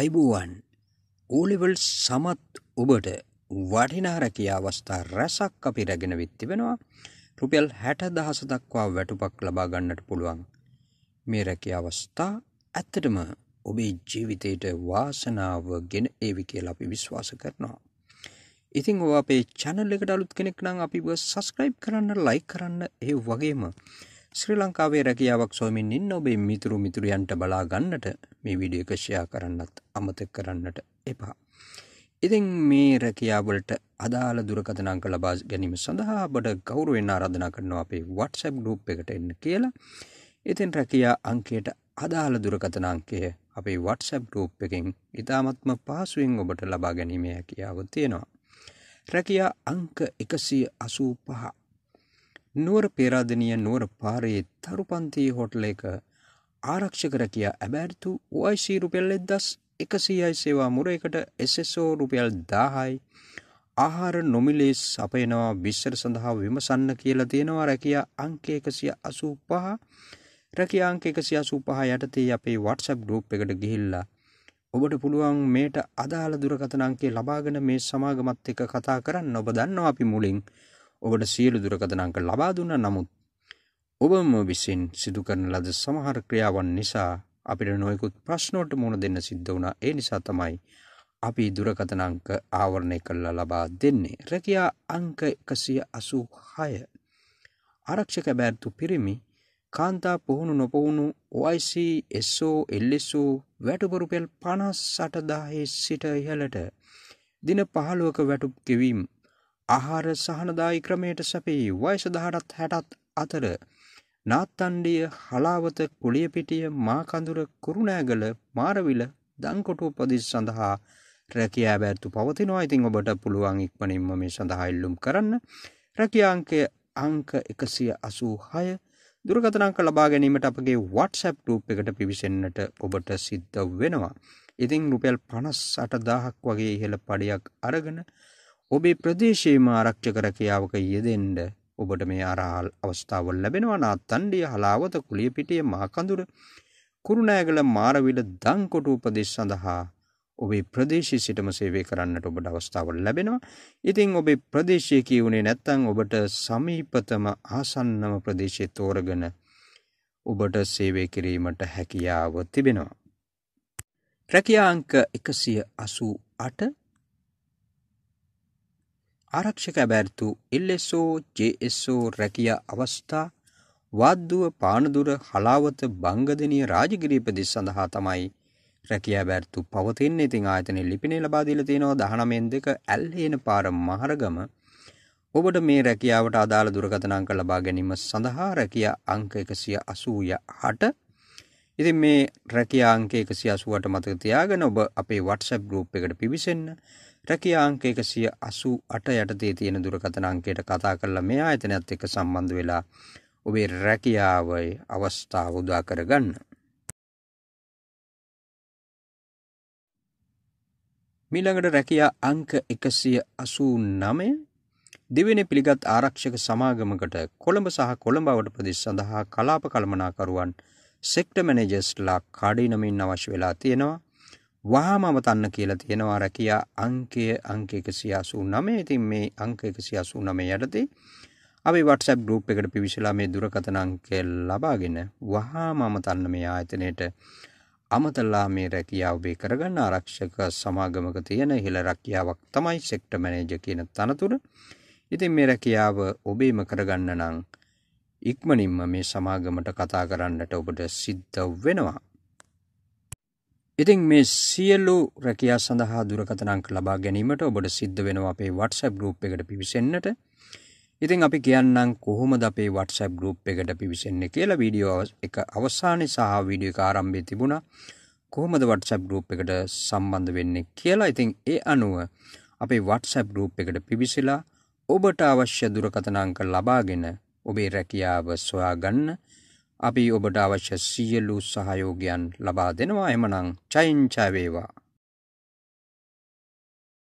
අයිබුවන් ඕලිවල් සමත් ඔබට වටිනා රැකියා අවස්ථා රැසක් අපි රැගෙන විත් තිබෙනවා රුපියල් හැට දහස දක්වා වැටුපක් ලබා ගන්නට පුළුවන් මේ රැකිය අවස්ථා ඇත්තටම ඔබේ ජීවිතයට වාසනාව ගෙන ඒවි කියලා අපි විශ්වාස කරනවා ඉතිං ඔ අපේ චැනල් එකට අලුත් කෙනෙක් නම් අපිව සස්ක්‍රයිබ් කරන්න ලයි කරන්න ඒ වගේම ශ්‍රී ලංකාවේ රැකියාවක් සොයමින් ඉන්න ඔබේ මිතුරු මිතුරියන්ට බලා ගන්නට මේ වීඩියෝ එක ෂෙයා කරන්නත් අමතක කරන්නට එපා. ඉතින් මේ රැකියාවලට අදාළ දුරකථන අංක ලබා ගැනීම සඳහා ඔබට ගෞරවයෙන් ආරාධනා කරනවා අපේ WhatsApp group එකට එන්න කියලා. ඉතින් රැකියා අංකයට අදාළ දුරකථන අංකය අපේ WhatsApp group එකෙන් ඉතාමත්ම පහසුවෙන් ඔබට ලබා ගැනීමේ හැකියාව තියෙනවා. රැකියා අංක 185 නුවර පේරාදනිය නුවර පාරයේ තරුපන්තී හොටල එක ආරක්ෂක රැකියා ඇබෑරිතු වයිසී රුපියල් එද්දස් එකසීයි සේවා මුරයකට එසෙසෝ රුපියල් දාහයි ආහාර නොමිලේ සපයනවා විශ්සර සඳහා විමසන්න කියලා තියෙනවා රැකියා අංක එකසිය අසූ පහ රැකියා අංක එකසිය අසූ පහ යටතේ අපේ වට්සප් ගරුප් එකට ගිහිල්ලා ඔබට පුළුවන් මේට අදාළ දුරකථන අංකේ ලබාගෙන මේ සමාගමත් එක්ක කතා කරන්න ඔබ දන්නවා අපි මුලින් ඔබට සියලු දුරකතනංක ලබා දුන්න නමුත් ඔබම විසින් සිදු කරන ලද සමහර ක්‍රියාවන් නිසා අපිට නොයෙකුත් ප්‍රශ්නෝට මුණ දෙන්න සිද්ධ වුණා ඒ නිසා තමයි අපි දුරකතනංක ආවරණය කරලා ලබා දෙන්නේ රැකියා අංක එකසිය අසූ හය ආරක්ෂක බෑර්තු පිරිමි කාන්තා පුහුණු නොපවුණු OIC SO එල්ලෙසු වැටුපරුපෙල් පනස් සටදාහේ සිට ඉහලට දින පහළුවක වැටුප් කෙවීම් ආහාර සහනදායි ක්‍රමයට සැපී වයස 18ත් 60ත් අතර නාත්තණ්ඩිය හලාවත කුලියපිටිය මාකඳුර කුරුණෑගල මාරවිල දංකොටුව ප්‍රදේශ සඳහා රැකියා බැත්තු පවතිනවා. ඉතින් ඔබට පුළුවන් ඉක්මනින්ම මේ සඳහා ඉල්ලුම් කරන්න. රැකියා අංකය අංක 186 දුරකථන අංක ලබා ගැනීමට අපගේ WhatsApp group එකට පිවිසෙන්නට ඔබට සිද්ධ වෙනවා. ඉතින් රුපියල් 58000ක් වගේ ඉහළ පඩියක් අරගෙන ඔබේ ප්‍රදේශයේම ආරක්ෂක රැකියාවක යෙදෙන්න ඔබට මේ අරහල් අවස්ථාව ලැබෙනවා නාත්තණ්ඩිය හලාවත කුලියපිටිය මාකඳුර කුරුණෑගල මාරවිල දංකොටු උපදෙස් සඳහා ඔබේ ප්‍රදේශයේ සිටම සේවය කරන්නට ඔබට අවස්ථාව ලැබෙනවා. ඉතින් ඔබේ ප්‍රදේශය කියුනේ නැත්නම් ඔබට සමීපතම ආසන්නම ප්‍රදේශය තෝරගෙන ඔබට සේවය කිරීමට හැකියාව තිබෙනවා. රැකියා අංක 188 ආරක්ෂක ඇබැරිතු එල්එස්ஓ ජේඑස්ஓ රැකියා අවස්ථා වාද්දුව පානදුර හලාවත බංගදෙනිය රාජගිරී ප්‍රදේශ සඳහා තමයි රැකියා ඇබැරිතු පවතින්නේ. ඉතින් ආයතනයේ ලිපිනේ ලබා දීලා තියෙනවා 19.2 ඇල්හේන පාර මහරගම. ඔබට මේ රැකියාවට අදාළ දුරකථන අංක ලබා ගැනීම සඳහා රැකියා අංක 188 ඉතින් මේ රැකියා අංක 188 මතක තියාගෙන ඔබ අපේ WhatsApp group එකට පිවිසෙන්න. රැකියා අංක 188 යටතේ තියෙන දුරකථන අංකයට කතා කරලා මේ ආයතනයත් එක්ක සම්බන්ධ වෙලා ඔබේ රැකියාවේ අවස්ථාව උදා කරගන්න. මීළඟට රැකියා අංක 189 දෙවෙනි පිළිගත් ආරක්ෂක සමාගමකට කොළඹ සහ කොළඹවට ප්‍රදේශ සඳහා කලාප කළමනාකරුවන් සෙක්ටර් මැනේජර්ස්ලා කඩිනමින් අවශ්‍ය වෙලා තියෙනවා. වහාම අවතන්න කියලා තියෙනවා රැකියා අංකය අංක 189. ඉතින් මේ අංක 189 යටතේ අපි WhatsApp group එකට පිවිසලා මේ දුරකථන අංකය ලබාගෙන වහාම අවතන්න මේ ආයතනයේට අමතලා මේ රැකියාව ඔබේ කරගන්න ආරක්ෂක සමාගමක තියෙන ඉහළ රැකියාවක් තමයි සෙක්ටර් මැනේජර් කියන තනතුර. ඉතින් මේ රැකියාව ඔබේම කරගන්න නම් ඉක්මනින්ම මේ සමාගමට කතා කරන්නට ඔබට සිද්ධ වෙනවා. ඉතින් මේ සියලු රැකියා සඳහා දුරකථන අංක ලබා ගැනීමට ඔබට සිද්ධ වෙනවා අපේ WhatsApp group එකට පිවිසෙන්නට. ඉතින් අපි කියන්නම් කොහොමද අපේ WhatsApp group එකට පිවිසෙන්නේ කියලා වීඩියෝ එක අවසානයේ සහ වීඩියෝ එක ආරම්භයේ තිබුණා. කොහොමද WhatsApp group එකට සම්බන්ධ වෙන්නේ කියලා. ඉතින් ඒ අනුව අපේ WhatsApp group එකට පිවිසලා ඔබට අවශ්‍ය දුරකථන අංක ලබාගෙන ඔබේ රැකියාව සොයාගන්න අපි ඔබට අවශ්‍ය සියලු සහයෝගයන් ලබා දෙනවා එමනම් චයින්චා වේවා